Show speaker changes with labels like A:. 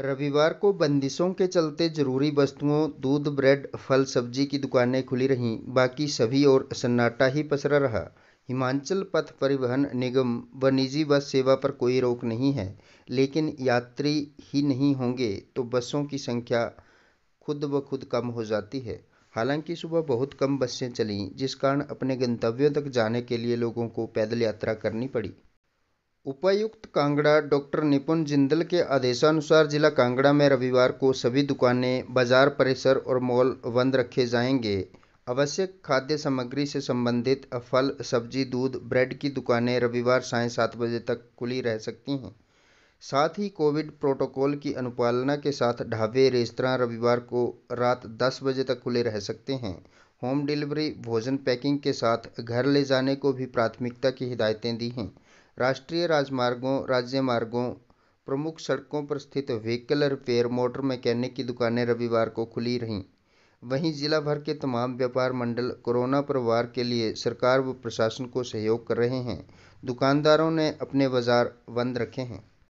A: रविवार को बंदिशों के चलते जरूरी वस्तुओं दूध ब्रेड फल सब्जी की दुकानें खुली रहीं बाकी सभी और सन्नाटा ही पसरा रहा हिमाचल पथ परिवहन निगम व निजी बस सेवा पर कोई रोक नहीं है लेकिन यात्री ही नहीं होंगे तो बसों की संख्या खुद ब खुद कम हो जाती है हालांकि सुबह बहुत कम बसें चलीं जिस कारण अपने गंतव्यों तक जाने के लिए लोगों को पैदल यात्रा करनी पड़ी उपायुक्त कांगड़ा डॉक्टर निपुण जिंदल के आदेशानुसार जिला कांगड़ा में रविवार को सभी दुकानें बाजार परिसर और मॉल बंद रखे जाएंगे आवश्यक खाद्य सामग्री से संबंधित फल सब्जी दूध ब्रेड की दुकानें रविवार साय सात बजे तक खुली रह सकती हैं साथ ही कोविड प्रोटोकॉल की अनुपालना के साथ ढाबे रेस्तरा रविवार को रात दस बजे तक खुले रह सकते हैं होम डिलीवरी भोजन पैकिंग के साथ घर ले जाने को भी प्राथमिकता की हिदायतें दी हैं राष्ट्रीय राजमार्गों राज्य मार्गों प्रमुख सड़कों पर स्थित व्हीकल रिपेयर मोटर मैकेनिक की दुकानें रविवार को खुली रहीं वहीं जिला भर के तमाम व्यापार मंडल कोरोना प्रवार के लिए सरकार व प्रशासन को सहयोग कर रहे हैं दुकानदारों ने अपने बाजार बंद रखे हैं